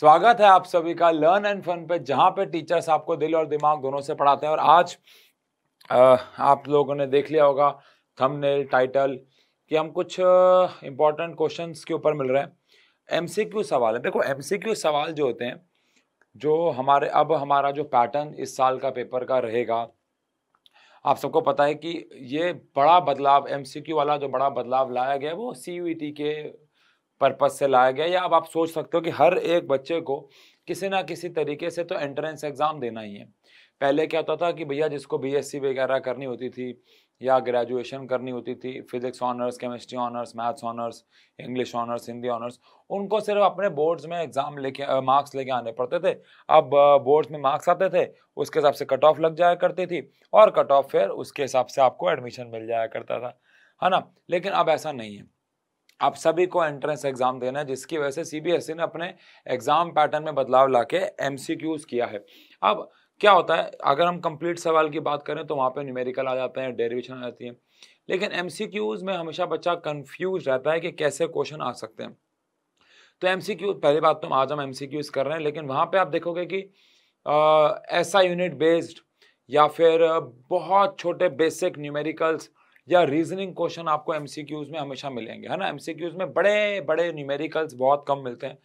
स्वागत है आप सभी का लर्न एंड फन पे जहाँ पे टीचर्स आपको दिल और दिमाग दोनों से पढ़ाते हैं और आज आप लोगों ने देख लिया होगा थंबनेल टाइटल कि हम कुछ इंपॉर्टेंट क्वेश्चंस के ऊपर मिल रहे हैं एमसीक्यू सवाल है देखो एमसीक्यू सवाल जो होते हैं जो हमारे अब हमारा जो पैटर्न इस साल का पेपर का रहेगा आप सबको पता है कि ये बड़ा बदलाव एमसीक्यू वाला जो बड़ा बदलाव लाया गया है वो सी e के पर्पज़ से लाया गया या अब आप सोच सकते हो कि हर एक बच्चे को किसी ना किसी तरीके से तो एंट्रेंस एग्ज़ाम देना ही है पहले क्या होता था कि भैया जिसको बीएससी वगैरह करनी होती थी या ग्रेजुएशन करनी होती थी physics honours chemistry honours maths honours English honours Hindi honours उनको सिर्फ अपने बोर्ड्स में एग्ज़ाम लेके मार्क्स लेके आने पड़ते थे अब बोर्ड्स में मार्क्स आते थे उसके हिसाब से कट ऑफ लग जाया करती थी और कट ऑफ फिर उसके हिसाब से आपको एडमिशन मिल जाया करता था है ना लेकिन अब ऐसा नहीं है आप सभी को एंट्रेंस एग्ज़ाम देना है जिसकी वजह से सीबीएसई e ने अपने एग्ज़ाम पैटर्न में बदलाव लाके एमसीक्यूज किया है अब क्या होता है अगर हम कंप्लीट सवाल की बात करें तो वहाँ पे न्यूमेरिकल आ जाते हैं डेरिवेशन आ जाती है लेकिन क्यूज़ में हमेशा बच्चा कन्फ्यूज रहता है कि कैसे क्वेश्चन आ सकते हैं तो एम पहली बात तो हम आज हम एम कर रहे हैं लेकिन वहाँ पर आप देखोगे कि ऐसा यूनिट बेस्ड या फिर बहुत छोटे बेसिक न्यूमेरिकल्स या रीजनिंग क्वेश्चन आपको एम में हमेशा मिलेंगे है ना एम में बड़े बड़े न्यूमेरिकल्स बहुत कम मिलते हैं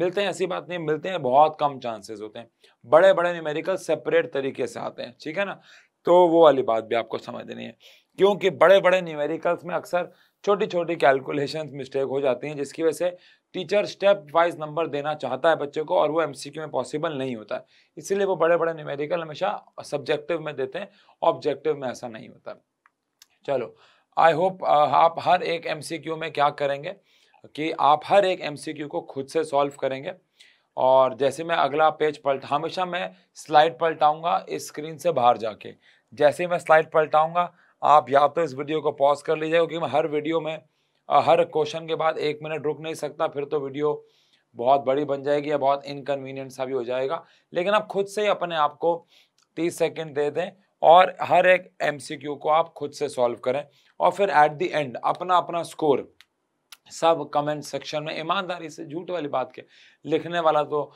मिलते हैं ऐसी बात नहीं मिलते हैं बहुत कम चांसेस होते हैं बड़े बड़े न्यूमेरिकल सेपरेट तरीके से आते हैं ठीक है ना तो वो वाली बात भी आपको समझनी है क्योंकि बड़े बड़े न्यूमेरिकल्स में अक्सर छोटी छोटी कैलकुलेशन मिस्टेक हो जाती हैं जिसकी वजह से टीचर स्टेप वाइज नंबर देना चाहता है बच्चे को और वो एम में पॉसिबल नहीं होता है इसीलिए वो बड़े बड़े न्यूमेरिकल हमेशा सब्जेक्टिव में देते हैं ऑब्जेक्टिव में ऐसा नहीं होता है चलो आई होप uh, आप हर एक एम में क्या करेंगे कि आप हर एक एम को खुद से सॉल्व करेंगे और जैसे मैं अगला पेज पलट हमेशा मैं स्लाइड पलटाऊंगा इस स्क्रीन से बाहर जाके जैसे मैं स्लाइड पलटाऊंगा आप या तो इस वीडियो को पॉज कर लीजिए क्योंकि मैं हर वीडियो में हर क्वेश्चन के बाद एक मिनट रुक नहीं सकता फिर तो वीडियो बहुत बड़ी बन जाएगी या बहुत इनकन्वीनियंट सा भी हो जाएगा लेकिन आप खुद से ही अपने आप को तीस सेकेंड दे दें और हर एक एम को आप खुद से सॉल्व करें और फिर एट द एंड अपना अपना स्कोर सब कमेंट सेक्शन में ईमानदारी से झूठ वाली बात के लिखने वाला तो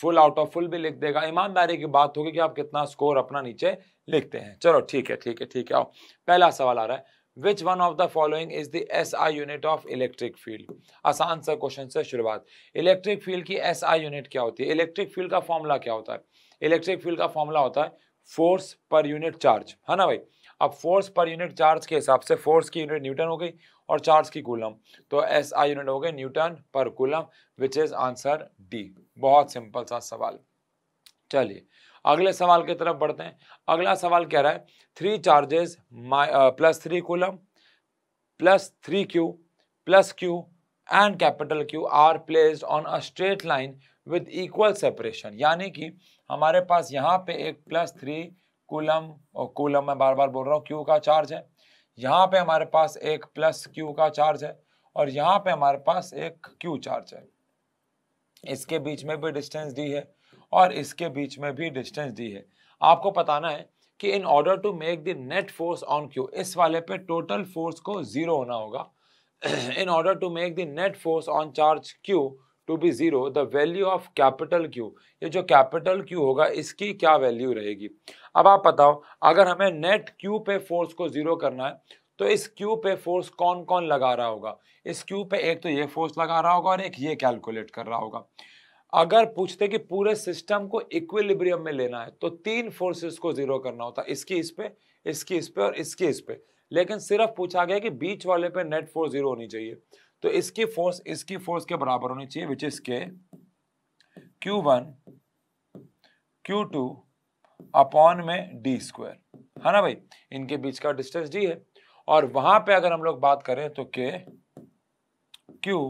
फुल आउट ऑफ फुल भी लिख देगा ईमानदारी की बात होगी कि आप कितना स्कोर अपना नीचे लिखते हैं चलो ठीक है ठीक है ठीक है आओ पहला सवाल आ रहा है which one of the following is the S I unit of electric field आसान सा क्वेश्चन से शुरुआत इलेक्ट्रिक फील्ड की एस आई यूनिट क्या होती है इलेक्ट्रिक फील्ड का फॉर्मूला क्या होता है इलेक्ट्रिक फील्ड का फॉर्मूला होता है फोर्स पर यूनिट चार्ज है ना भाई अब फोर्स पर यूनिट चार्ज के हिसाब से फोर्स की यूनिट न्यूटन हो गई और चार्ज की कूलम तो एस आई यूनिट हो गई newton per coulomb which is answer D बहुत सिंपल सा सवाल चलिए अगले सवाल की तरफ बढ़ते हैं अगला सवाल कह रहा है three charges plus three coulomb plus three Q plus Q and capital Q are placed on a straight line with equal separation यानी कि हमारे पास यहाँ पे एक प्लस थ्री कूलम और कूलम मैं बार बार बोल रहा हूँ क्यू का चार्ज है यहाँ पे हमारे पास एक प्लस क्यू का चार्ज है और यहाँ पे हमारे पास एक क्यू चार्ज है इसके बीच में भी डिस्टेंस डी है और इसके बीच में भी डिस्टेंस डी है आपको बताना है कि in order to make the net force on Q इस वाले पे टोटल फोर्स को जीरो होना होगा in order to make the net force on charge Q to be zero the value of capital Q ये जो कैपिटल क्यू होगा इसकी क्या वैल्यू रहेगी अब आप बताओ अगर हमें नेट क्यू पे फोर्स को ज़ीरो करना है तो इस क्यू पे फोर्स कौन कौन लगा रहा होगा इस क्यू पे एक तो ये फोर्स लगा रहा होगा और एक ये कैलकुलेट कर रहा होगा अगर पूछते कि पूरे सिस्टम को इक्विलिब्रियम में लेना है तो तीन फोर्सेस को जीरो करना होता है इसकी इस पे इसकी इस पे और इसकी इस पे लेकिन सिर्फ पूछा गया कि बीच वाले पे नेट फोर्स जीरो होनी चाहिए तो इसकी फोर्स इसकी फोर्स के बराबर होनी चाहिए which is K Q one Q two upon में डी स्क्वायर है ना भाई इनके बीच का डिस्टेंस डी है और वहां पे अगर हम लोग बात करें तो के क्यू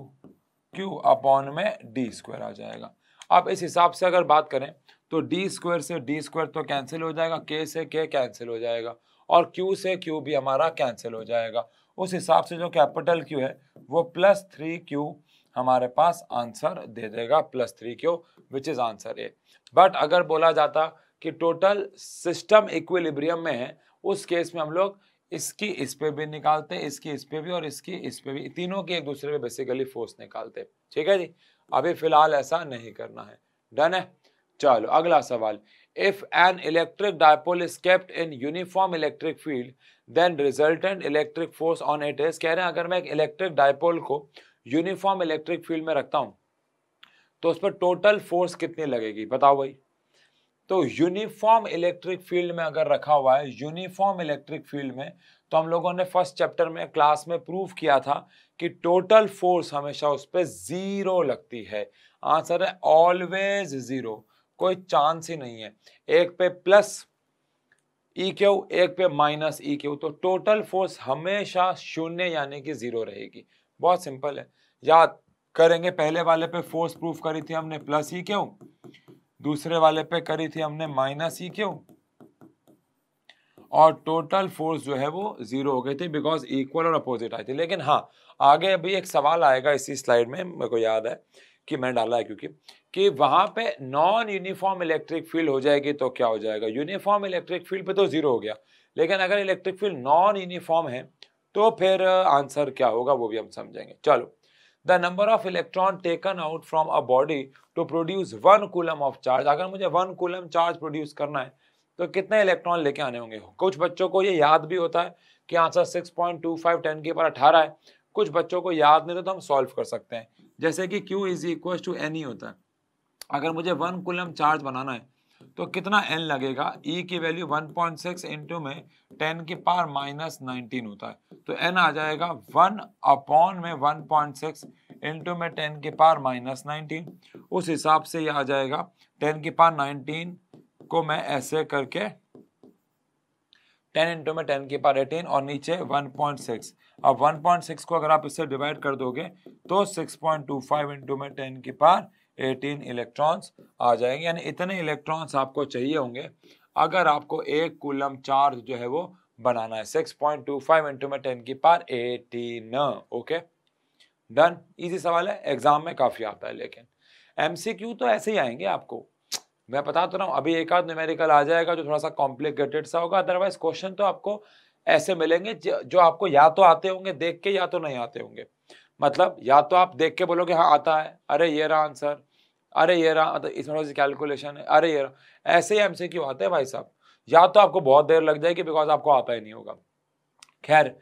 क्यू अपॉन में डी स्क्वायर आ जाएगा अब इस हिसाब से अगर बात करें तो डी स्क्वायर से डी स्क्वायर तो कैंसिल हो जाएगा के से के कैंसिल हो जाएगा और क्यू से क्यू भी हमारा कैंसिल हो जाएगा उस हिसाब से जो कैपिटल क्यू है वो प्लस थ्री क्यू हमारे पास आंसर दे देगा plus three Q which is answer A but अगर बोला जाता कि टोटल सिस्टम इक्विलिब्रियम में है उस केस में हम लोग इसकी इस पे भी निकालते हैं इसकी इस पे भी और इसकी इस पे भी तीनों के एक दूसरे पे बेसिकली फोर्स निकालते ठीक है जी अभी फिलहाल ऐसा नहीं करना है डन है चलो अगला सवाल If an electric dipole is kept in uniform electric field, then resultant electric force on it is कह रहे हैं अगर मैं एक इलेक्ट्रिक डायपोल को यूनिफॉर्म इलेक्ट्रिक फील्ड में रखता हूँ तो उस पर टोटल फोर्स कितनी लगेगी बताओ भाई तो यूनिफॉर्म इलेक्ट्रिक फील्ड में अगर रखा हुआ है यूनिफॉर्म इलेक्ट्रिक फील्ड में तो हम लोगों ने फर्स्ट चैप्टर में क्लास में प्रूव किया था कि टोटल फोर्स हमेशा उस पर ज़ीरो लगती है आंसर है ऑलवेज ज़ीरो कोई चांस ही नहीं है एक पे प्लस ई क्यू एक पे माइनस ई क्यू तो टोटल फोर्स हमेशा शून्य यानी कि जीरो रहेगी बहुत सिंपल है याद करेंगे पहले वाले पे फोर्स प्रूफ करी थी हमने प्लस ई क्यू दूसरे वाले पे करी थी हमने माइनस ई क्यू और टोटल फोर्स जो है वो जीरो हो गई थी बिकॉज इक्वल और अपोजिट आई थी लेकिन हाँ आगे अभी एक सवाल आएगा इसी स्लाइड में मेरे को याद है कि मैं डाला है क्योंकि कि वहाँ पे नॉन यूनिफॉर्म इलेक्ट्रिक फील्ड हो जाएगी तो क्या हो जाएगा यूनिफॉर्म इलेक्ट्रिक फील्ड पे तो ज़ीरो हो गया लेकिन अगर इलेक्ट्रिक फील्ड नॉन यूनिफॉर्म है तो फिर आंसर uh, क्या होगा वो भी हम समझेंगे चलो the number of electron taken out from a body to produce one coulomb of charge अगर मुझे वन कूलम चार्ज प्रोड्यूस करना है तो कितने इलेक्ट्रॉन लेके आने होंगे कुछ बच्चों को ये याद भी होता है कि आंसर फाइव टेन के पर अठारह है कुछ बच्चों को याद नहीं तो हम सॉल्व कर सकते हैं जैसे कि Q is equal to N ही होता है अगर मुझे वन कुलम चार्ज बनाना है तो कितना एन लगेगा ई e की वैल्यू 1.6 पॉइंट सिक्स इंटू में टेन की पार माइनस नाइनटीन होता है तो एन आ जाएगा वन अपॉन में 1.6 पॉइंट सिक्स इंटू में टेन की पार माइनस नाइनटीन उस हिसाब से यह आ जाएगा टेन की पार नाइनटीन को मैं ऐसे करके टेन इंटू में टेन की पार एटीन और नीचे वन पॉइंट सिक्स अब वन पॉइंट सिक्स को अगर आप इससे डिवाइड कर दोगे तो six point two five into में टेन की पार 18 इलेक्ट्रॉन्स आ जाएंगे यानी इतने इलेक्ट्रॉन्स आपको चाहिए होंगे अगर आपको एक कुलम चार्ज जो है वो बनाना है 6.25 पॉइंट टू फाइव इंटू में टेन की पार एटीन ओके डन इजी सवाल है एग्जाम में काफ़ी आता है लेकिन क्यू तो ऐसे ही आएंगे आपको मैं बता तो रहा हूँ अभी एक आध न्यूमेरिकल आ जाएगा जो थोड़ा सा कॉम्प्लिकेटेड सा होगा अदरवाइज क्वेश्चन तो आपको ऐसे मिलेंगे जो आपको या तो आते होंगे देख के या तो नहीं आते होंगे मतलब या तो आप देख के बोलोगे हाँ आता है अरे ये रहा आंसर अरे ये रहा तो इसमें थोड़ी सी कैलकुलेशन है अरे ये रहा ऐसे ही हमसे क्यों आते हैं भाई साहब या तो आपको बहुत देर लग जाएगी बिकॉज आपको आता ही नहीं होगा खैर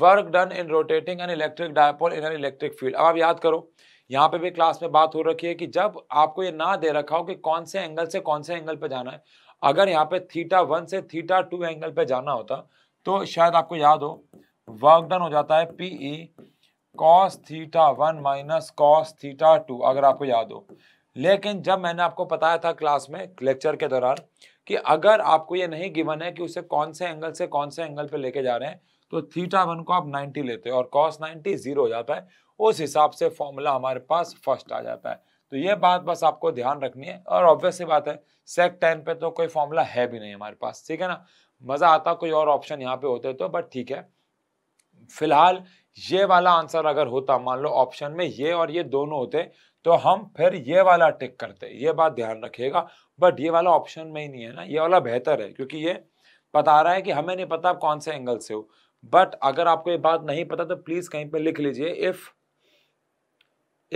work done in rotating an electric dipole in an electric field अब आप याद करो यहाँ पे भी क्लास में बात हो रखी है कि जब आपको ये ना दे रखा हो कि कौन से एंगल से कौन से एंगल पे जाना है अगर यहाँ पे थीटा वन से थीटा टू एंगल पे जाना होता तो शायद आपको याद हो वर्क डन हो जाता है P E cos theta one minus cos theta two अगर आपको याद हो लेकिन जब मैंने आपको बताया था क्लास में लेक्चर के दौरान कि अगर आपको ये नहीं गिवन है कि उसे कौन से एंगल से कौन से एंगल पे लेके जा रहे हैं तो थीटा वन को आप 90 लेते हो और कॉस 90 जीरो हो जाता है उस हिसाब से फॉर्मूला हमारे पास फर्स्ट आ जाता है तो ये बात बस आपको ध्यान रखनी है और ऑब्वियस बात है सेक टेन पे तो कोई फॉर्मूला है भी नहीं हमारे पास ठीक है ना मज़ा आता कोई और ऑप्शन यहाँ पे होते तो बट ठीक है फिलहाल ये वाला आंसर अगर होता मान लो ऑप्शन में ये और ये दोनों होते तो हम फिर ये वाला टिक करते ये बात ध्यान रखिएगा बट ये वाला ऑप्शन में ही नहीं है ना ये वाला बेहतर है क्योंकि ये पता रहा है कि हमें नहीं पता आप कौन से एंगल से हो बट अगर आपको ये बात नहीं पता तो प्लीज कहीं पर लिख लीजिए if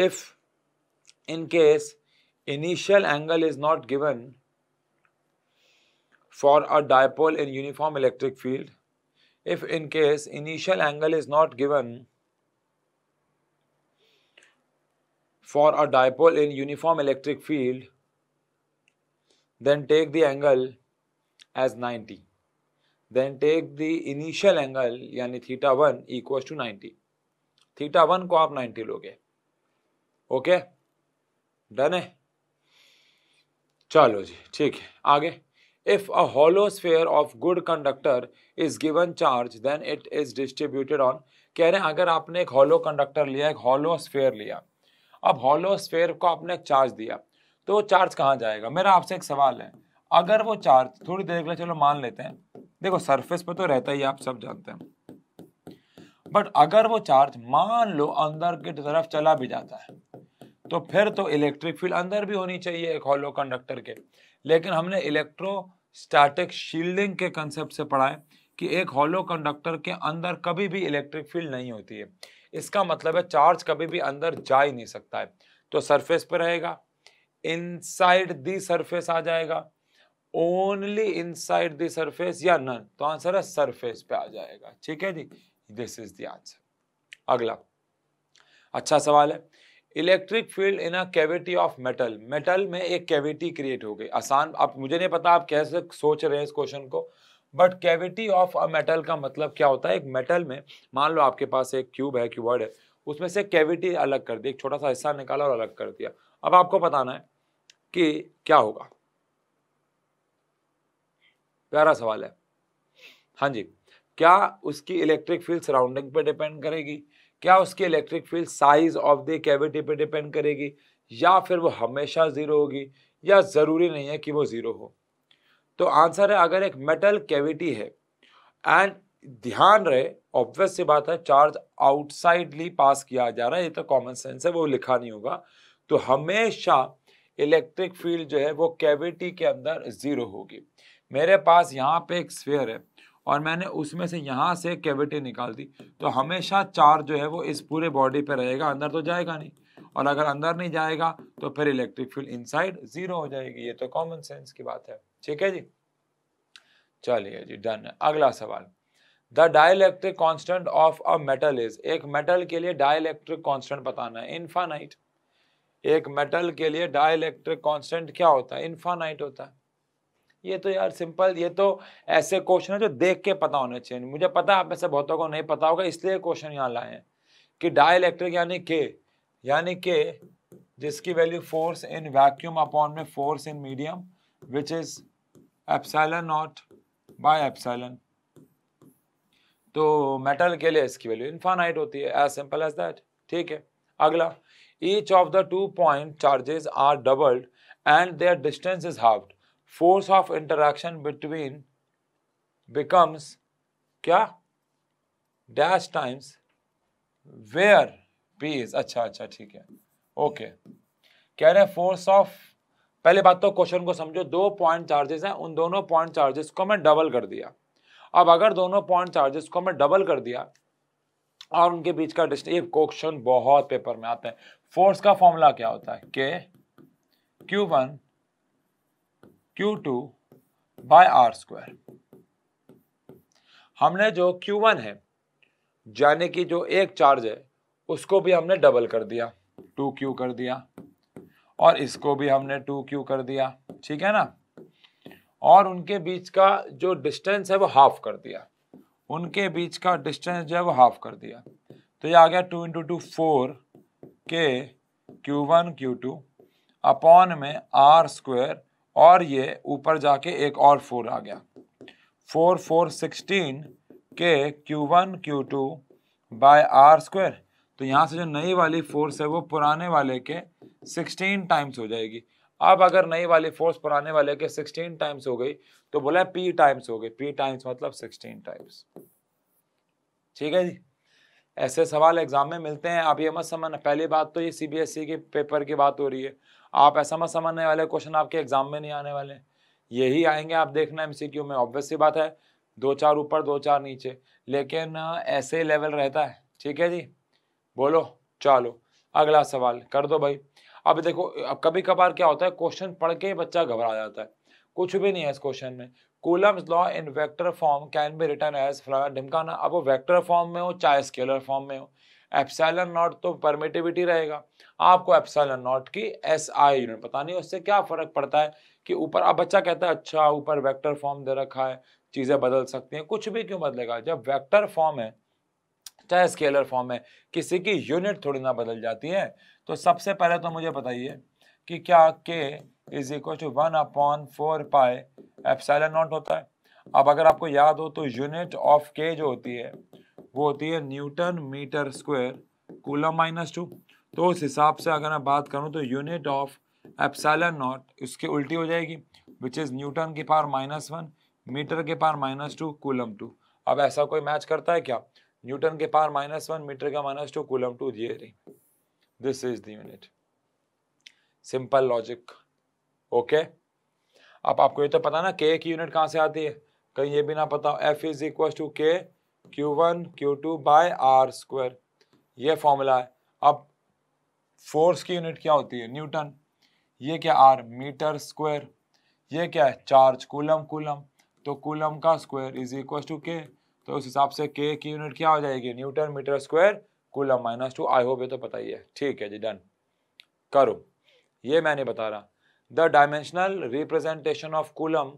if in case initial angle is not given for a dipole in uniform electric field if in case initial angle is not given for a dipole in uniform electric field, then take the angle as 90. Then take the initial angle yani theta 1 equals to 90. theta 1 ko aap 90 loge okay done hai chalo ji theek hai aage If a hollow sphere of good conductor is given charge, then it is distributed on. कह रहे हैं अगर आपने एक hollow conductor लिया एक hollow sphere लिया अब hollow स्फेयर को आपने एक चार्ज दिया तो वो चार्ज कहाँ जाएगा मेरा आपसे एक सवाल है अगर वो चार्ज थोड़ी देर के लिए चलो मान लेते हैं देखो सरफेस पे तो रहता ही आप सब जानते हैं बट अगर वो चार्ज मान लो अंदर की तरफ चला भी जाता है तो फिर तो इलेक्ट्रिक फील्ड अंदर भी होनी चाहिए एक हॉलो कंडक्टर के लेकिन हमने इलेक्ट्रो स्टैटिक शील्डिंग के कंसेप्ट से पढ़ाए कि एक हॉलो कंडक्टर के अंदर कभी भी इलेक्ट्रिक फील्ड नहीं होती है इसका मतलब है चार्ज कभी भी अंदर जा ही नहीं सकता है तो सरफेस पर रहेगा साइड दी सरफेस आ जाएगा ओनली इनसाइड दी सरफेस या नन तो आंसर है सरफेस पे आ जाएगा ठीक है जी दिस इज द आंसर अगला अच्छा सवाल है electric field in a cavity of metal metal में एक कैविटी क्रिएट हो गई आसान आप मुझे नहीं पता आप कैसे सोच रहे हैं इस क्वेश्चन को but cavity of a metal का मतलब क्या होता है एक मेटल में मान लो आपके पास एक क्यूब है क्यूबर्ड है उसमें से कैविटी अलग कर दी एक छोटा सा हिस्सा निकाला और अलग कर दिया अब आपको बताना है कि क्या होगा प्यारा सवाल है हाँ जी क्या उसकी इलेक्ट्रिक फील्ड सराउंडिंग पे डिपेंड करेगी क्या उसकी electric field size of the cavity पे डिपेंड करेगी या फिर वो हमेशा ज़ीरो होगी या ज़रूरी नहीं है कि वो ज़ीरो हो तो आंसर है अगर एक मेटल कैविटी है एंड ध्यान रहे ऑब्वियस सी बात है चार्ज आउटसाइडली पास किया जा रहा है ये तो कॉमन सेंस है वो लिखा नहीं होगा तो हमेशा इलेक्ट्रिक फील्ड जो है वो कैविटी के अंदर ज़ीरो होगी मेरे पास यहाँ पे एक स्फेयर है और मैंने उसमें से यहाँ से कैविटी निकाल दी तो हमेशा चार्ज जो है वो इस पूरे बॉडी पे रहेगा अंदर तो जाएगा नहीं और अगर अंदर नहीं जाएगा तो फिर इलेक्ट्रिक फील्ड इनसाइड जीरो हो जाएगी ये तो कॉमन सेंस की बात है ठीक है जी चलिए जी डन अगला सवाल the dielectric constant of a metal is एक मेटल के लिए डायलैक्ट्रिक कॉन्स्टेंट बताना है इन्फानाइट एक मेटल के लिए डायलैक्ट्रिक कॉन्स्टेंट क्या होता है इन्फानाइट होता है ये तो यार सिंपल ये तो ऐसे क्वेश्चन है जो देख के पता होने चाहिए मुझे पता आप में से बहुतों को नहीं पता होगा इसलिए क्वेश्चन यहाँ लाए हैं कि डाई इलेक्ट्रिक यानी के यानी के जिसकी value force in vacuum upon में force in medium which is epsilon naught by epsilon तो मेटल के लिए इसकी वैल्यू इन्फानाइट होती है एज सिंपल एज दैट ठीक है अगला each of the two point charges are doubled and their distance is half force of interaction between becomes क्या dash times where P is अच्छा अच्छा ठीक है ओके कह रहे हैं फोर्स ऑफ पहले बात तो क्वेश्चन को समझो दो पॉइंट चार्जेस हैं उन दोनों पॉइंट चार्जेस को मैं डबल कर दिया अब अगर दोनों पॉइंट चार्जेस को मैं डबल कर दिया और उनके बीच का डिस्टेंस ये क्वेश्चन बहुत पेपर में आते हैं फोर्स का फॉर्मूला क्या होता है K Q one Q two by R square हमने जो q1 है यानी कि जो एक चार्ज है उसको भी हमने डबल कर दिया टू क्यू कर दिया और इसको भी हमने टू क्यू कर दिया ठीक है ना और उनके बीच का जो डिस्टेंस है वो हाफ कर दिया उनके बीच का डिस्टेंस जो है वो हाफ कर दिया तो ये आ गया two into two four K Q one Q two upon में आर स्क्वायर और ये ऊपर जाके एक और फोर आ गया four four sixteen K Q one Q two by R square तो यहाँ से जो नई वाली फोर्स है वो पुराने वाले के सिक्सटीन टाइम्स हो जाएगी अब अगर नई वाली फोर्स पुराने वाले के सिक्सटीन टाइम्स हो गई तो बोला पी टाइम्स हो गई पी टाइम्स मतलब सिक्सटीन टाइम्स ठीक है जी ऐसे सवाल एग्जाम में मिलते हैं आप ये मत समझना पहली बात तो ये ई e के पेपर की बात हो रही है आप ऐसा मत समझने वाले क्वेश्चन आपके एग्जाम में नहीं आने वाले यही आएंगे आप देखना एमसीक्यू में ऑब्वियस सी बात है दो चार ऊपर दो चार नीचे लेकिन ऐसे लेवल रहता है ठीक है जी बोलो चलो अगला सवाल कर दो भाई अब देखो अब कभी कभार क्या होता है क्वेश्चन पढ़ के बच्चा घबरा जाता है कुछ भी नहीं है इस क्वेश्चन में Coulomb's law in vector form can be written as flower ढिमकाना अब वो वेक्टर फॉर्म में हो चाहे स्केलर फॉर्म में हो एप्सैलन नॉट तो परमिटिविटी रहेगा आपको एप्सैलन नॉट की एस आई यूनिट पता नहीं उससे क्या फ़र्क पड़ता है कि ऊपर अब बच्चा कहता है अच्छा ऊपर वेक्टर फॉर्म दे रखा है चीज़ें बदल सकती हैं कुछ भी क्यों बदलेगा जब वेक्टर फॉर्म है चाहे स्केलर फॉर्म है किसी की यूनिट थोड़ी ना बदल जाती है तो सबसे पहले तो मुझे बताइए कि क्या K is equal to one upon four pi epsilon naught होता है अब अगर आपको याद हो तो यूनिट ऑफ के जो होती है वो होती है newton metre square coulomb minus two तो उस हिसाब से अगर मैं बात करूं तो यूनिट ऑफ एप्सैलन नॉट उसके उल्टी हो जाएगी विच इज़ न्यूटन के पार माइनस वन मीटर के पार माइनस टू कूलम टू अब ऐसा कोई मैच करता है क्या न्यूटन के पार माइनस वन मीटर का माइनस टू कूलम टू ये रही this is the unit simple logic okay अब आपको ये तो पता ना के की यूनिट कहाँ से आती है कहीं ये भी ना पता F is equal to K Q one Q two by R square ये फॉर्मूला है अब फोर्स की यूनिट क्या होती है न्यूटन ये क्या आर मीटर स्क्वायर ये क्या है चार्ज कूलम कूलम तो कूलम का square is equal to K तो उस हिसाब से के की यूनिट क्या हो जाएगी newton metre square coulomb minus two I hope ये तो पता ही है ठीक है जी डन करो ये मैंने बता रहा the dimensional representation of coulomb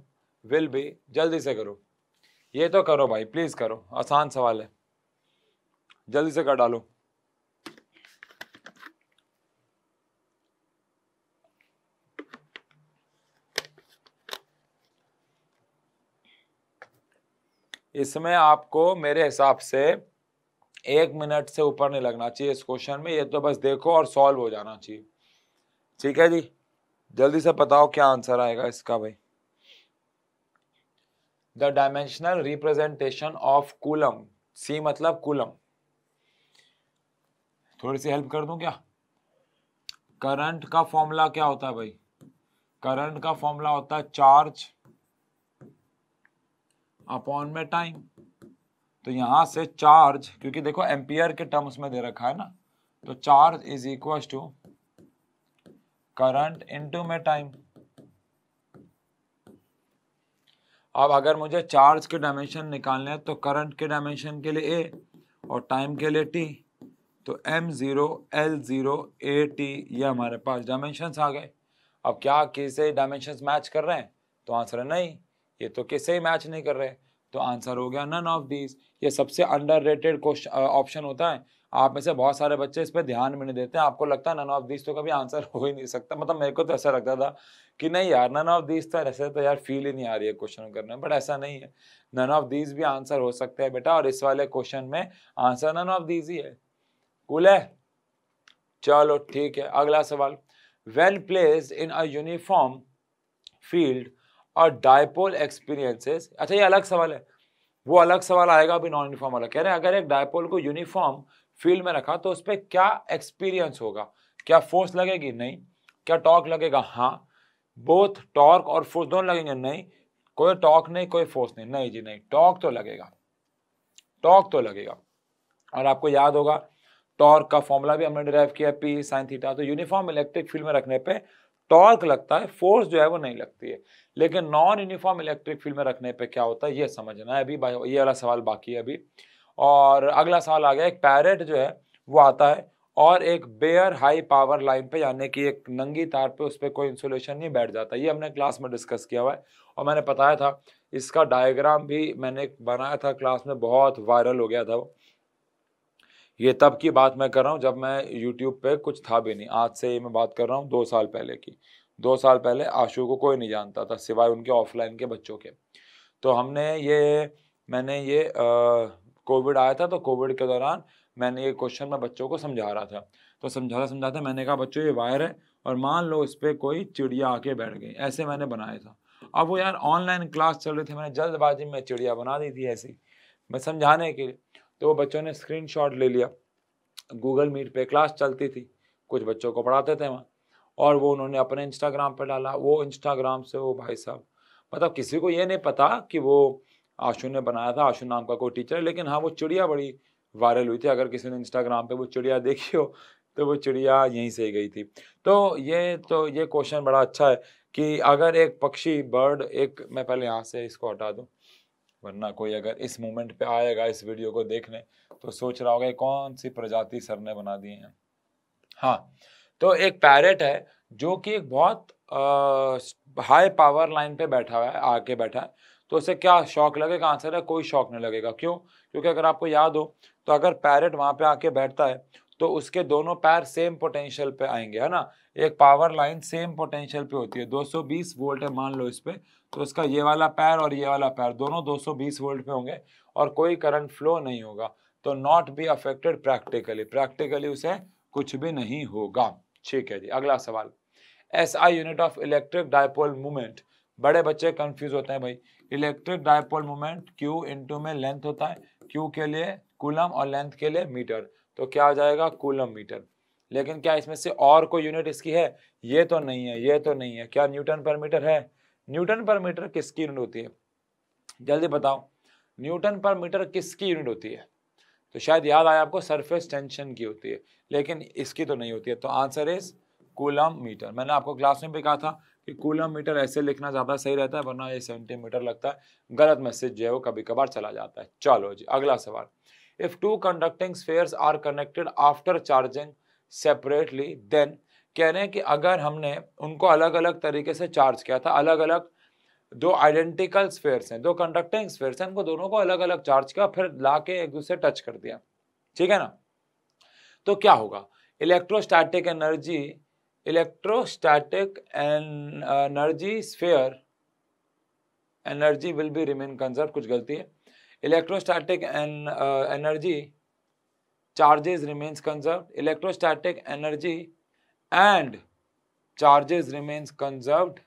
will be जल्दी से करो ये तो करो भाई प्लीज़ करो आसान सवाल है जल्दी से कर डालो इसमें आपको मेरे हिसाब से एक मिनट से ऊपर नहीं लगना चाहिए इस क्वेश्चन में ये तो बस देखो और सॉल्व हो जाना चाहिए ठीक है जी जल्दी से बताओ क्या आंसर आएगा इसका भाई the dimensional representation of coulomb C मतलब कूलम थोड़ी सी हेल्प कर दूं क्या करंट का फॉर्मूला क्या होता है भाई करंट का फॉर्मूला होता है चार्ज अपॉन में टाइम तो यहां से चार्ज क्योंकि देखो एम्पियर के टर्म्स में दे रखा है ना तो charge is equal to current into में टाइम अब अगर मुझे चार्ज के डायमेंशन निकालने हैं तो करंट के डायमेंशन के लिए ए और टाइम के लिए टी तो M zero L zero A T ये हमारे पास डायमेंशंस आ गए अब क्या किसे डायमेंशंस मैच कर रहे हैं तो आंसर है नहीं ये तो किसे ही मैच नहीं कर रहे तो आंसर हो गया नन ऑफ दीज ये सबसे अंडर रेटेड क्वेश्चन ऑप्शन होता है आप में से बहुत सारे बच्चे इस पर ध्यान भी नहीं देते हैं आपको लगता है नन ऑफ दिस तो कभी आंसर हो ही नहीं सकता मतलब मेरे को तो ऐसा लगता था कि नहीं यार नन ऑफ दिस तो ऐसे तो यार फील ही नहीं आ रही है क्वेश्चन करने में बट ऐसा नहीं है नन ऑफ दिस भी आंसर हो सकते हैं बेटा और इस वाले क्वेश्चन में आंसर नन ऑफ दिस ही है कूल है चलो ठीक है अगला सवाल well place in a uniform field और डायपोल एक्सपीरियंसेस अच्छा ये अलग सवाल है वो अलग सवाल आएगा अभी नॉन यूनिफॉर्म वाला कह रहे हैं अगर एक डायपोल को यूनिफॉर्म फील्ड में रखा तो उस पर क्या एक्सपीरियंस होगा क्या फोर्स लगेगी नहीं क्या टॉर्क लगेगा हाँ बोथ टॉर्क और फोर्स दोनों लगेंगे नहीं कोई टॉर्क नहीं कोई फोर्स नहीं नहीं जी नहीं टॉर्क तो लगेगा टॉर्क तो लगेगा और आपको याद होगा टॉर्क का फॉर्मूला भी हमने डिराइव किया पी साइन थीटा तो यूनिफॉर्म इलेक्ट्रिक फील्ड में रखने पे टॉर्क लगता है फोर्स जो है वो नहीं लगती है लेकिन नॉन यूनिफॉर्म इलेक्ट्रिक फील्ड में रखने पे क्या होता है ये समझना है अभी ये वाला सवाल बाकी है अभी और अगला साल आ गया एक पैरेट जो है वो आता है और एक बेयर हाई पावर लाइन पे यानी कि एक नंगी तार पे उस पर कोई इंसुलेशन नहीं बैठ जाता ये हमने क्लास में डिस्कस किया हुआ है और मैंने बताया था इसका डायग्राम भी मैंने बनाया था क्लास में बहुत वायरल हो गया था वो ये तब की बात मैं कर रहा हूँ जब मैं यूट्यूब पे कुछ था भी नहीं आज से ये मैं बात कर रहा हूँ दो साल पहले की दो साल पहले आशू को कोई नहीं जानता था सिवाय उनके ऑफलाइन के बच्चों के तो हमने ये मैंने ये आ, कोविड आया था तो कोविड के दौरान मैंने ये क्वेश्चन मैं बच्चों को समझा रहा था तो समझाता समझाता मैंने कहा बच्चों ये वायर है और मान लो इस पर कोई चिड़िया आके बैठ गई ऐसे मैंने बनाया था अब वो यार ऑनलाइन क्लास चल रही थी मैंने जल्दबाजी में चिड़िया बना दी थी ऐसी मैं समझाने के लिए तो वो बच्चों ने स्क्रीन ले लिया गूगल मीट पर क्लास चलती थी कुछ बच्चों को पढ़ाते थे वहाँ और वो उन्होंने अपने इंस्टाग्राम पर डाला वो इंस्टाग्राम से वो भाई साहब मतलब किसी को ये नहीं पता कि वो आशु ने बनाया था आशु नाम का कोई टीचर है लेकिन हाँ वो चिड़िया बड़ी वायरल हुई थी अगर किसी ने इंस्टाग्राम पे वो चिड़िया देखी हो तो वो चिड़िया यहीं से गई थी तो ये तो ये क्वेश्चन बड़ा अच्छा है कि अगर एक पक्षी बर्ड एक मैं पहले यहाँ से इसको हटा दूँ वरना कोई अगर इस मोमेंट पे आएगा इस वीडियो को देखने तो सोच रहा होगा कौन सी प्रजाति सर ने बना दी है हाँ तो एक पैरेट है जो कि एक बहुत हाई पावर लाइन पे बैठा हुआ है आके बैठा है तो उसे क्या शौक लगेगा आंसर है कोई शौक नहीं लगेगा क्यों क्योंकि अगर आपको याद हो तो अगर पैरेट वहां पे आके बैठता है तो उसके दोनों पैर सेम पोटेंशियल पे आएंगे है ना एक पावर लाइन सेम पोटेंशियल पे होती है 220 वोल्ट है मान लो इस पे तो उसका ये वाला पैर और ये वाला पैर दोनों 220 वोल्ट पे होंगे और कोई करंट फ्लो नहीं होगा तो not be affected practically practically उसे कुछ भी नहीं होगा ठीक है जी अगला सवाल S I unit of electric dipole movement बड़े बच्चे कंफ्यूज होते हैं भाई electric dipole moment Q into में लेंथ होता है क्यू के लिए कूलम और लेंथ के लिए मीटर तो क्या हो जाएगा कूलम मीटर लेकिन क्या इसमें से और कोई यूनिट इसकी है ये तो नहीं है ये तो नहीं है क्या न्यूटन पर मीटर है न्यूटन पर मीटर किसकी यूनिट होती है जल्दी बताओ न्यूटन पर मीटर किसकी यूनिट होती है तो शायद याद आया आपको सरफेस टेंशन की होती है लेकिन इसकी तो नहीं होती है तो आंसर इज कूलम मीटर मैंने आपको क्लास में भी कहा था कि कूलम मीटर ऐसे लिखना ज़्यादा सही रहता है वरना ये सेंटीमीटर लगता है गलत मैसेज जो है वो कभी कभार चला जाता है चलो जी अगला सवाल if two conducting spheres are connected after charging separately then कह रहे हैं कि अगर हमने उनको अलग अलग तरीके से चार्ज किया था अलग अलग दो आइडेंटिकल स्फेयर्स हैं दो कंडक्टिंग स्फेयर्स हैं उनको दोनों को अलग अलग चार्ज किया फिर ला के एक दूसरे टच कर दिया ठीक है ना तो क्या होगा electrostatic energy electrostatic and energy sphere energy will be remain conserved कुछ गलती है electrostatic and uh, energy charges remains conserved electrostatic energy and charges remains conserved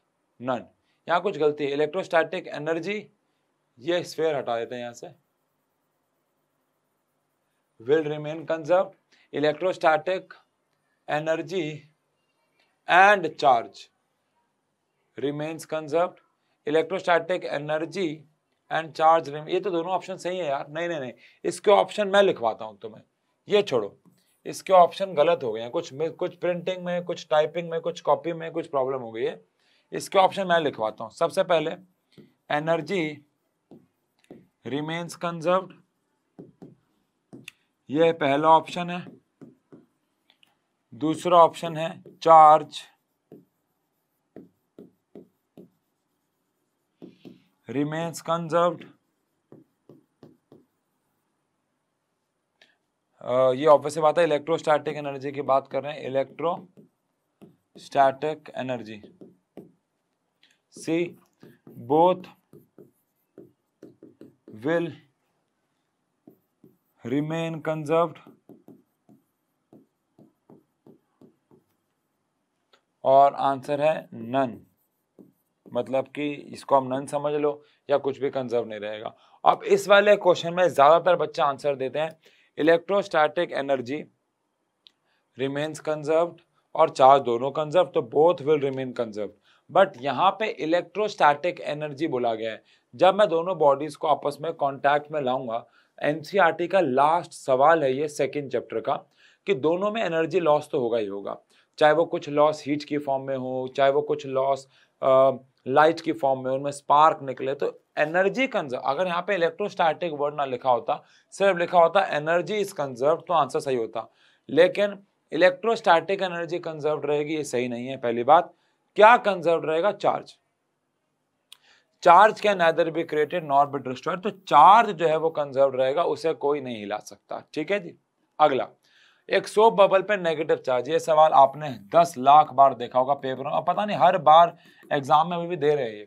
none यहाँ कुछ गलती है इलेक्ट्रोस्टैटिक एनर्जी ये स्फेयर हटा देते हैं यहाँ से will remain conserved electrostatic energy and charge remains conserved electrostatic energy and charge रेम ये तो दोनों ऑप्शन सही है यार नहीं नहीं नहीं इसके ऑप्शन मैं लिखवाता हूँ तुम्हें ये छोड़ो इसके ऑप्शन गलत हो गए हैं कुछ कुछ प्रिंटिंग में कुछ टाइपिंग में कुछ कॉपी में कुछ प्रॉब्लम हो गई है इसके ऑप्शन मैं लिखवाता हूँ सबसे पहले एनर्जी रिमेन्स कंजर्व्ड यह पहला ऑप्शन है दूसरा ऑप्शन है चार्ज रिमेन्स कंजर्व ये ऑब्वियस से बात है इलेक्ट्रोस्टैटिक एनर्जी की बात कर रहे हैं electrostatic energy C both will remain conserved और आंसर है नन मतलब कि इसको हम नन समझ लो या कुछ भी कंजर्व नहीं रहेगा अब इस वाले क्वेश्चन में ज़्यादातर बच्चे आंसर देते हैं इलेक्ट्रोस्टैटिक एनर्जी रिमेन्स कंजर्व और चार्ज दोनों कंजर्व तो both will remain conserve but यहाँ पे इलेक्ट्रोस्टैटिक एनर्जी बोला गया है जब मैं दोनों बॉडीज को आपस में कॉन्टैक्ट में लाऊंगा एन का लास्ट सवाल है ये सेकेंड चैप्टर का कि दोनों में एनर्जी लॉस तो होगा ही होगा चाहे वो कुछ लॉस हीट की फॉर्म में हो चाहे वो कुछ लॉस लाइट की फॉर्म में उनमें स्पार्क निकले तो एनर्जी कंजर्व अगर यहाँ पे इलेक्ट्रोस्टैटिक वर्ड ना लिखा होता सिर्फ लिखा होता एनर्जी इज कंजर्व तो आंसर सही होता लेकिन इलेक्ट्रोस्टैटिक एनर्जी कंजर्व रहेगी ये सही नहीं है पहली बात क्या कंजर्व रहेगा charge charge can neither be created not be destroy तो चार्ज जो है वो कंजर्व रहेगा उसे कोई नहीं हिला सकता ठीक है जी अगला एक सोप बबल पे नेगेटिव चार्ज ये सवाल आपने दस लाख बार देखा होगा पेपरों और पता नहीं हर बार एग्जाम में अभी भी दे रहे हैं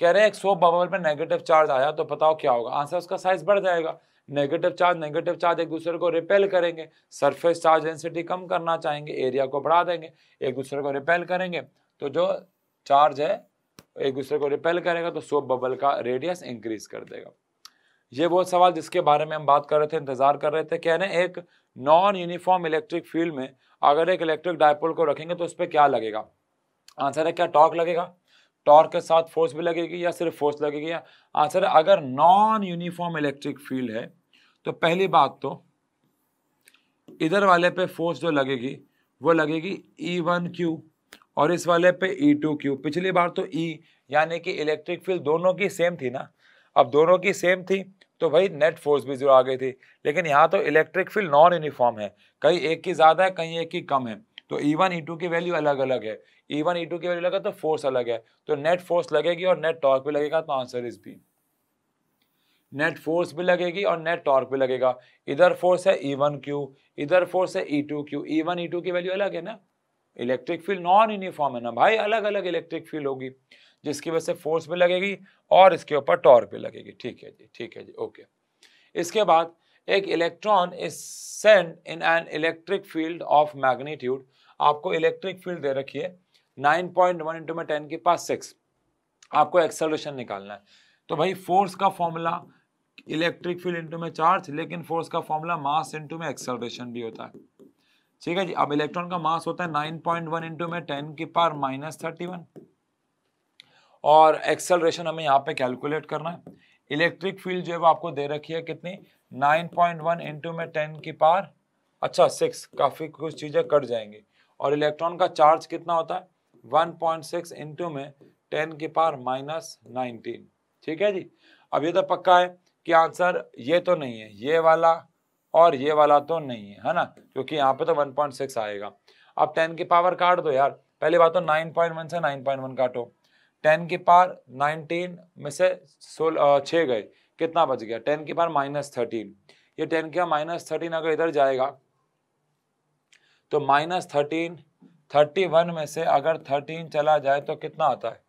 कह रहे हैं एक सोप बबल पे नेगेटिव चार्ज आया तो बताओ क्या होगा आंसर उसका साइज बढ़ जाएगा नेगेटिव चार्ज नेगेटिव चार्ज एक दूसरे को रिपेल करेंगे सरफेस चार्ज डेंसिटी कम करना चाहेंगे एरिया को बढ़ा देंगे एक दूसरे को रिपेल करेंगे तो जो चार्ज है एक दूसरे को रिपेल करेगा तो सोप बबल का रेडियस इंक्रीज कर देगा ये वो सवाल जिसके बारे में हम बात कर रहे थे इंतज़ार कर रहे थे कहने एक नॉन यूनिफॉर्म इलेक्ट्रिक फील्ड में अगर एक इलेक्ट्रिक डायपोल को रखेंगे तो उस पर क्या लगेगा आंसर है क्या टॉर्क लगेगा टॉर्क के साथ फोर्स भी लगेगी या सिर्फ फोर्स लगेगी या आंसर है अगर नॉन यूनिफॉर्म इलेक्ट्रिक फील्ड है तो पहली बात तो इधर वाले पे फोर्स जो लगेगी वो लगेगी ई वन क्यू और इस वाले पे ई टू क्यू पिछली बार तो ई e, यानी कि इलेक्ट्रिक फील्ड दोनों की सेम थी ना अब दोनों की सेम थी तो भाई नेट फोर्स भी जो आ गई थी लेकिन यहाँ तो इलेक्ट्रिक फील्ड नॉन यूनिफॉर्म है कहीं एक की ज़्यादा है कहीं एक की कम है तो ई वन ई टू की वैल्यू अलग अलग है ई वन ई टू की वैल्यू तो अलग है तो फोर्स अलग है तो नेट फोर्स लगेगी और नेट टॉर्क भी लगेगा तो answer is B net force भी लगेगी और नेट टॉर्क भी लगेगा इधर फोर्स है ई वन क्यू इधर फोर्स है E two Q E one E two की वैल्यू अलग है ना इलेक्ट्रिक फील्ड नॉन यूनिफॉर्म है ना भाई अलग अलग इलेक्ट्रिक फील्ड होगी जिसकी वजह से फोर्स भी लगेगी और इसके ऊपर टॉर्क भी लगेगी ठीक है जी ठीक है जी ओके इसके बाद एक electron is send in an electric field of magnitude आपको इलेक्ट्रिक फील्ड दे रखिए नाइन पॉइंट वन इंटू में टेन के पास सिक्स आपको एक्सेलरेशन निकालना है तो भाई फोर्स का फॉर्मूला इलेक्ट्रिक फील्ड इंटू में चार्ज लेकिन फोर्स का फॉर्मूला मास इंटू में एक्सेलरेशन भी होता है ठीक है जी अब इलेक्ट्रॉन का मास होता है नाइन पॉइंट वन इंटू में टेन के पार माइनस थर्टी वन और एक्सेलरेशन हमें यहाँ पे कैलकुलेट करना है इलेक्ट्रिक फील्ड जो है वो आपको दे रखी है कितनी 9.1 पॉइंट वन इंटू में टेन की पार अच्छा सिक्स काफ़ी कुछ चीज़ें कट जाएंगी और इलेक्ट्रॉन का चार्ज कितना होता है 1.6 पॉइंट सिक्स इंटू में टेन की पार माइनस नाइनटीन ठीक है जी अब ये तो पक्का है कि आंसर ये तो नहीं है ये वाला और ये वाला तो नहीं है है ना क्योंकि यहाँ पे तो 1.6 आएगा अब 10 की पावर काट दो यार पहली बात तो 9.1 से 9.1 काटो टेन के पार नाइनटीन में से सोलह छः गए कितना बच गया टेन के पार माइनस थर्टीन ये टेन के पार माइनस थर्टीन अगर इधर जाएगा तो माइनस थर्टीन थर्टी वन में से अगर थर्टीन चला जाए तो कितना आता है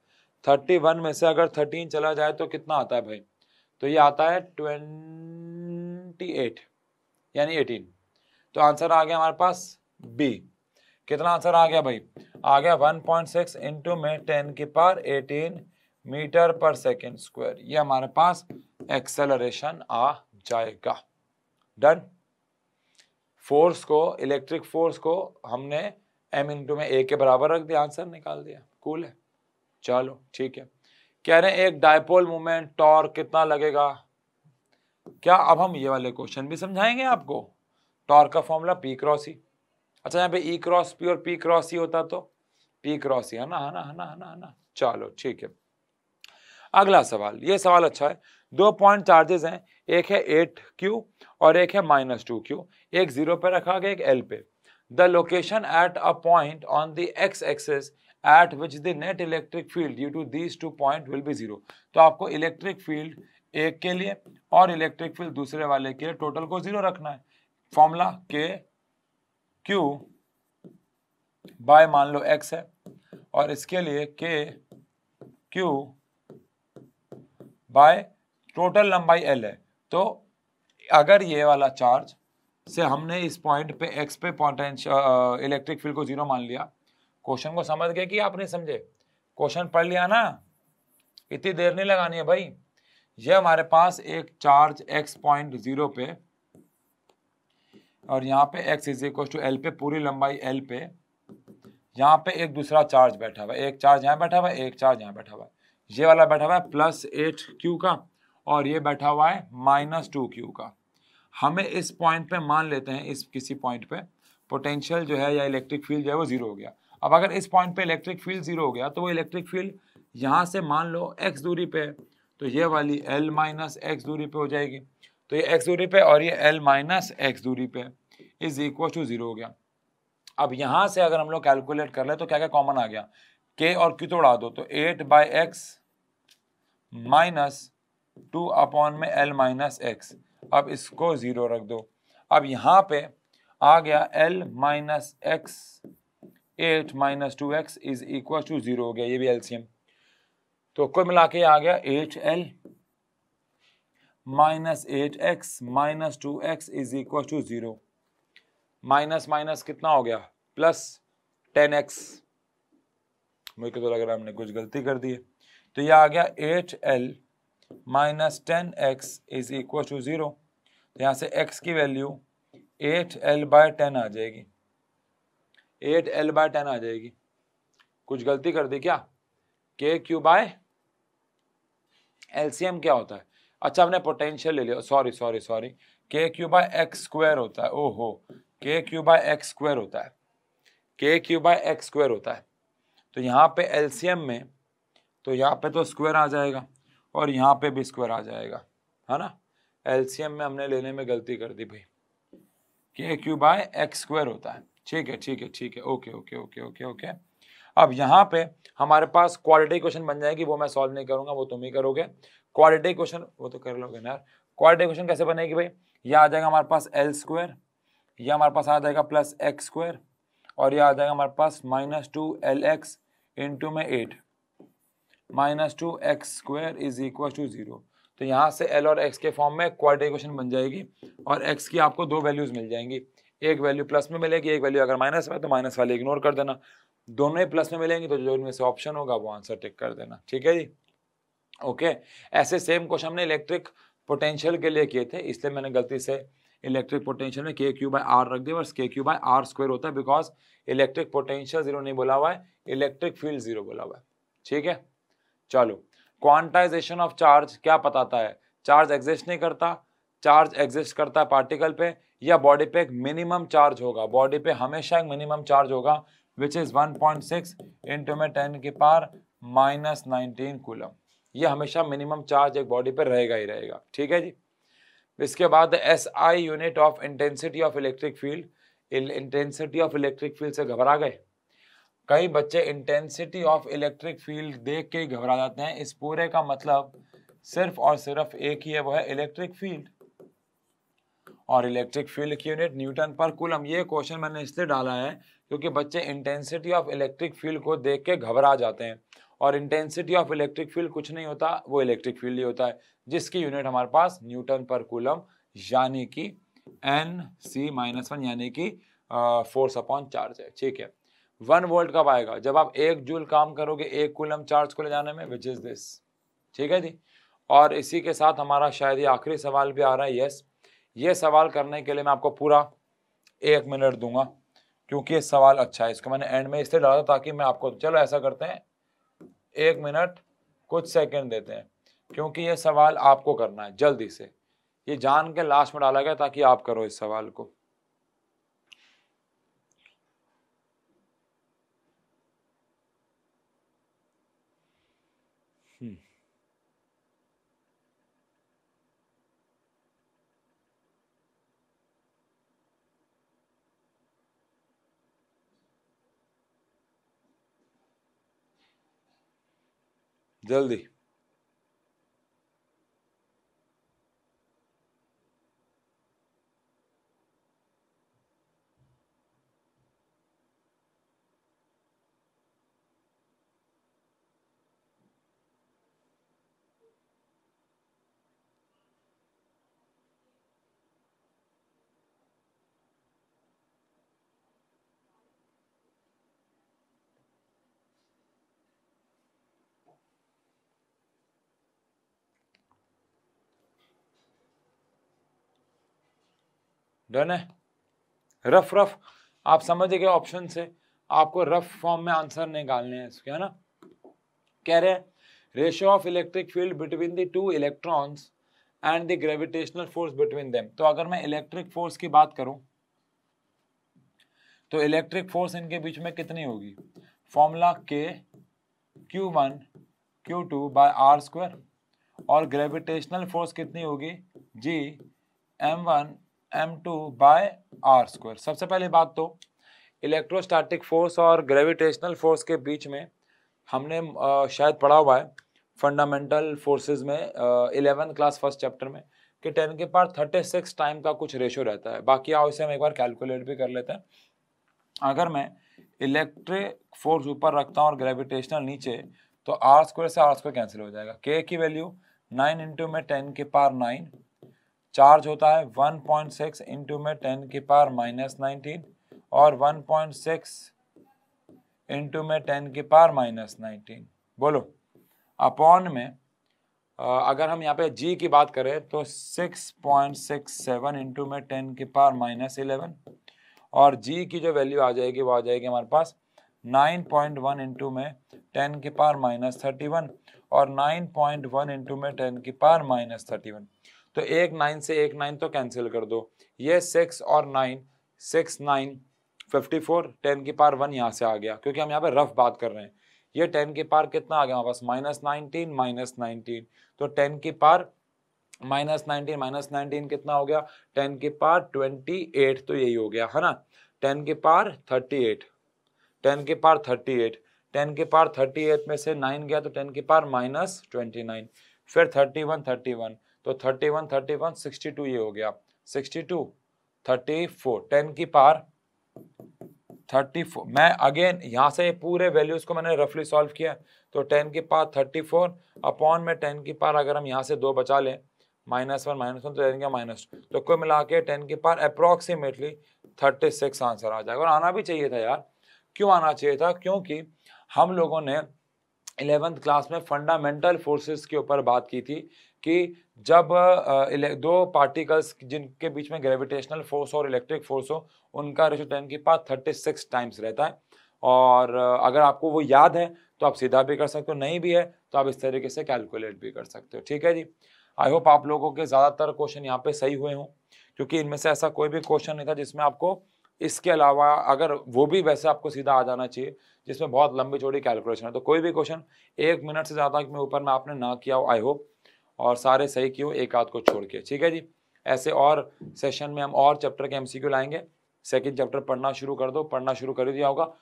थर्टी वन में से अगर थर्टीन चला जाए तो कितना आता है भाई तो ये आता है ट्वेंटी एट यानी एटीन तो आंसर आ गया हमारे पास बी कितना आंसर आ गया भाई आ गया 1.6 पॉइंट सिक्स इंटू में टेन के पार 18 मीटर पर सेकेंड स्क्वायर ये हमारे पास एक्सेलरेशन आ जाएगा डन फोर्स को इलेक्ट्रिक फोर्स को हमने एम इंटू में ए के बराबर रख दिया आंसर निकाल दिया कूल है चलो ठीक है कह रहे हैं एक डायपोल मूवमेंट टॉर्क कितना लगेगा क्या अब हम ये वाले क्वेश्चन भी समझाएंगे आपको टॉर्क का फॉर्मूला पी क्रॉस ही अच्छा यहाँ पे ई क्रॉस पी और पी क्रॉस ई होता तो पी क्रॉस ई है ना है ना है ना है ना ना चलो ठीक है अगला सवाल ये सवाल अच्छा है दो पॉइंट चार्जेस हैं एक है एट क्यू और एक है माइनस टू क्यू एक जीरो पे रखा गया एक एल पे the location at a point on the X axis at which the net electric field due to these two point will be zero तो आपको इलेक्ट्रिक फील्ड एक के लिए और इलेक्ट्रिक फील्ड दूसरे वाले के लिए टोटल को जीरो रखना है फॉर्मूला के क्यू बाय मान लो एक्स है और इसके लिए के क्यू बाय टोटल लंबाई एल है तो अगर ये वाला चार्ज से हमने इस पॉइंट पे एक्स पे पोटेंशियल इलेक्ट्रिक फील्ड को जीरो मान लिया क्वेश्चन को समझ गए कि आप नहीं समझे क्वेश्चन पढ़ लिया ना इतनी देर नहीं लगानी है भाई ये हमारे पास एक चार्ज एक्स पॉइंट जीरो पे और यहाँ पे X is equal to L पे पूरी लंबाई एल पे यहाँ पे एक दूसरा चार्ज बैठा हुआ है एक चार्ज यहाँ बैठा हुआ है एक चार्ज यहाँ बैठा हुआ है ये वाला बैठा हुआ है प्लस एट क्यू का और ये बैठा हुआ है माइनस टू क्यू का हमें इस पॉइंट पे मान लेते हैं इस किसी पॉइंट पे पोटेंशियल जो है या इलेक्ट्रिक फील्ड जो है वो जीरो हो गया अब अगर इस पॉइंट पे इलेक्ट्रिक फील्ड जीरो हो गया तो वो इलेक्ट्रिक फील्ड यहाँ से मान लो एक्स दूरी पे तो ये वाली एल माइनस एक्स दूरी पे हो जाएगी तो ये एक्स दूरी पे और ये एल माइनस एक्स दूरी पे इज इक्वल टू जीरो हो गया अब यहाँ से अगर हम लोग कैलकुलेट कर ले तो क्या क्या कॉमन आ गया के और क्यू तोड़ा दो तो eight by X minus two upon में एल माइनस एक्स अब इसको ज़ीरो रख दो अब यहाँ पे आ गया L minus X eight minus two X is equal to zero हो गया ये भी एल तो कुल मिला के आ गया eight L minus eight X minus two X is equal to zero minus minus कितना हो गया प्लस टेन एक्स मुझे तो लग रहा है हमने कुछ गलती कर दी है तो ये आ गया eight L minus ten X is equal to zero तो यहाँ से एक्स की value eight L by ten आ जाएगी एट एल बाय टेन आ जाएगी कुछ गलती कर दी क्या के क्यू बाय एलसीएम क्या होता है अच्छा हमने पोटेंशियल ले लिया sorry sorry sorry K Q by X square होता है ओहो के क्यू बाय एक्स स्क्वायर होता है K Q by X square होता है तो यहाँ पे एलसीएम में तो यहाँ पे तो स्क्वायर आ जाएगा और यहाँ पे भी स्क्वायर आ जाएगा है ना एलसीएम में हमने लेने में गलती कर दी भाई के क्यू बाय एक्स स्क्वायर होता है ठीक है ठीक है ठीक है okay okay okay okay okay अब यहाँ पे हमारे पास क्वालिटी क्वेश्चन बन जाएगी वो मैं सॉल्व नहीं करूँगा वो तुम ही करोगे क्वाड्रेटिक क्वेश्चन वो तो कर लोगे ना क्वाड्रेटिक क्वेश्चन कैसे बनेगी भाई यह आ जाएगा हमारे पास एल स्क्वायर यह हमारे पास आ जाएगा प्लस एक्स स्क्वायर और यह आ जाएगा हमारे पास minus two L X into में eight minus two X square is equal to zero तो यहाँ से एल और एक्स के फॉर्म में क्वाड्रेटिक क्वेश्चन बन जाएगी और एक्स की आपको दो वैल्यूज मिल जाएंगी एक वैल्यू प्लस में मिलेगी एक वैल्यू अगर माइनस में तो माइनस वाले इग्नोर कर देना दोनों ही प्लस में मिलेंगे तो जो इनमें से ऑप्शन होगा वो आंसर टिक कर देना ठीक है जी ओके ऐसे सेम क्वेश्चन हमने इलेक्ट्रिक पोटेंशियल के लिए किए थे इसलिए मैंने गलती से इलेक्ट्रिक पोटेंशियल में के क्यू बाई आर रख दिया बस के क्यू बाई आर स्क्वायर होता है बिकॉज इलेक्ट्रिक पोटेंशियल जीरो नहीं बोला हुआ है इलेक्ट्रिक फील्ड जीरो बोला हुआ है ठीक है चलो क्वांटाइजेशन ऑफ चार्ज क्या बताता है चार्ज एग्जिस्ट नहीं करता चार्ज एग्जिस्ट करता है पार्टिकल पे या बॉडी पे एक मिनिमम चार्ज होगा बॉडी पे हमेशा एक मिनिमम चार्ज होगा which is one point six into में टेन के पार माइनस नाइनटीन कूलम ये हमेशा मिनिमम चार्ज एक बॉडी पर रहेगा ही रहेगा ठीक है जी इसके बाद S I unit of intensity of electric field intensity of electric field से घबरा गए कई बच्चे इंटेंसिटी ऑफ इलेक्ट्रिक फील्ड देख के ही घबरा जाते हैं इस पूरे का मतलब सिर्फ और सिर्फ एक ही है वो है इलेक्ट्रिक फील्ड और इलेक्ट्रिक फील्ड की यूनिट न्यूटन पर कुलम ये क्वेश्चन मैंने इसलिए डाला है क्योंकि बच्चे इंटेंसिटी ऑफ इलेक्ट्रिक फील्ड को देख के घबरा जाते हैं और इंटेंसिटी ऑफ इलेक्ट्रिक फील्ड कुछ नहीं होता वो इलेक्ट्रिक फील्ड ही होता है जिसकी यूनिट हमारे पास न्यूटन पर कूलम यानी कि एन सी माइनस वन यानी कि फोर्स अपॉन चार्ज है ठीक है वन वोल्ट कब आएगा जब आप एक जूल काम करोगे एक कूलम चार्ज को ले जाने में विच इज़ दिस ठीक है जी और इसी के साथ हमारा शायद ये आखिरी सवाल भी आ रहा है यस ये सवाल करने के लिए मैं आपको पूरा एक मिनट दूंगा क्योंकि ये सवाल अच्छा है इसको मैंने एंड में इसलिए डाला ताकि मैं आपको चलो ऐसा करते हैं एक मिनट कुछ सेकंड देते हैं क्योंकि ये सवाल आपको करना है जल्दी से ये जान के लास्ट में डाला गया ताकि आप करो इस सवाल को जल्दी डन है रफ रफ आप समझ गए ऑप्शन से आपको रफ फॉर्म में आंसर निकालने हैं इसके है ना कह रहे हैं ratio of electric field between the two electrons and the gravitational force between them तो अगर मैं इलेक्ट्रिक फोर्स की बात करूं तो इलेक्ट्रिक फोर्स इनके बीच में कितनी होगी formula K Q one Q two by R square और ग्रेविटेशनल फोर्स कितनी होगी G M one M two by R square सबसे पहले बात तो इलेक्ट्रोस्टैटिक फोर्स और ग्रेविटेशनल फोर्स के बीच में हमने शायद पढ़ा हुआ है फंडामेंटल फोर्सेस में इलेवन क्लास फर्स्ट चैप्टर में कि टेन के पार थर्टी सिक्स टाइम का कुछ रेशो रहता है बाकी आओ इसे हम एक बार कैलकुलेट भी कर लेते हैं अगर मैं इलेक्ट्रिक फोर्स ऊपर रखता हूँ और ग्रेविटेशनल नीचे तो आर स्क्वायर से आर स्क्वायर कैंसिल हो जाएगा के की वैल्यू नाइन इंटू में टेन के पार नाइन चार्ज होता है 1.6 पॉइंट सिक्स इंटू में टेन की पावर माइनस नाइनटीन और 1.6 पॉइंट सिक्स इंटू में टेन की पावर माइनस नाइनटीन बोलो अपॉन में अगर हम यहाँ पे जी की बात करें तो 6.67 पॉइंट सिक्स सेवन इंटू में टेन की पावर माइनस इलेवन और जी की जो वैल्यू आ जाएगी वो आ जाएगी हमारे पास 9.1 पॉइंट वन इंटू में टेन की पावर माइनस थर्टी वन और 9.1 पॉइंट वन इंटू में टेन की पावर माइनस थर्टी वन तो एक नाइन से एक नाइन तो कैंसिल कर दो ये सिक्स और nine six nine fifty four ten की पार वन यहाँ से आ गया क्योंकि हम यहाँ पे रफ बात कर रहे हैं ये टेन की पार कितना आ गया हमारे पास माइनस नाइनटीन माइनस नाइनटीन तो टेन की पार माइनस नाइनटीन माइनस नाइनटीन कितना हो गया टेन की पार ट्वेंटी एट तो यही हो गया है ना टेन की पार थर्टी एट टेन की पार थर्टी एट टेन की पार थर्टी एट में से नाइन गया तो टेन की पार माइनस ट्वेंटी नाइन फिर थर्टी वन थर्टी वन तो thirty one thirty one sixty two ये हो गया sixty two thirty four ten की पार थर्टी फोर मैं अगेन यहाँ से पूरे वैल्यूज को मैंने रफली सॉल्व किया तो टेन की पार थर्टी फोर अपॉन में टेन की पार अगर हम यहाँ से दो बचा लें माइनस वन माइनस वन तो टेन का माइनस टू तो कुल मिला के टेन की पार अप्रोक्सीमेटली थर्टी सिक्स आंसर आ जाएगा और आना भी चाहिए था यार क्यों आना चाहिए था क्योंकि हम लोगों ने इलेवेंथ क्लास में फंडामेंटल फोर्सेस के ऊपर बात की थी कि जब दो पार्टिकल्स जिनके बीच में ग्रेविटेशनल फोर्स और इलेक्ट्रिक फोर्स हो उनका रेशो टेन की पास थर्टी सिक्स टाइम्स रहता है और अगर आपको वो याद है तो आप सीधा भी कर सकते हो नहीं भी है तो आप इस तरीके से कैलकुलेट भी कर सकते हो ठीक है जी आई होप आप लोगों के ज़्यादातर क्वेश्चन यहाँ पे सही हुए हों क्योंकि इनमें से ऐसा कोई भी क्वेश्चन नहीं था जिसमें आपको इसके अलावा अगर वो भी वैसे आपको सीधा आ जाना चाहिए जिसमें बहुत लंबी चौड़ी कैलकुलेशन है तो कोई भी क्वेश्चन एक मिनट से ज़्यादा के ऊपर में आपने ना किया हो आई होप और सारे सही क्यों एक आध को छोड़ के ठीक है जी ऐसे और सेशन में हम और चैप्टर के एमसीक्यू लाएंगे सेकंड चैप्टर पढ़ना शुरू कर दो पढ़ना शुरू कर दिया होगा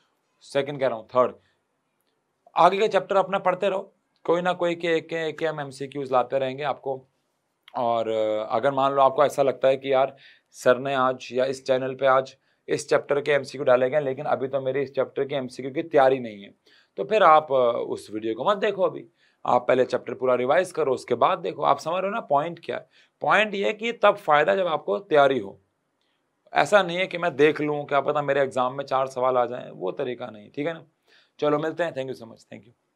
सेकंड कह रहा हूँ थर्ड आगे के चैप्टर अपना पढ़ते रहो कोई ना कोई के एक के एक एम हम एम लाते रहेंगे आपको और अगर मान लो आपको ऐसा लगता है कि यार सर ने आज या इस चैनल पर आज इस चैप्टर के क्यू डाले गए लेकिन अभी तो मेरे इस चैप्टर के क्यू की तैयारी नहीं है तो फिर आप उस वीडियो को मत देखो अभी आप पहले चैप्टर पूरा रिवाइज करो उसके बाद देखो आप समझ रहे हो ना पॉइंट क्या है पॉइंट ये कि तब फ़ायदा जब आपको तैयारी हो ऐसा नहीं है कि मैं देख लूँ क्या पता मेरे एग्ज़ाम में चार सवाल आ जाएँ वो तरीका नहीं ठीक है ना चलो मिलते हैं thank you so much thank you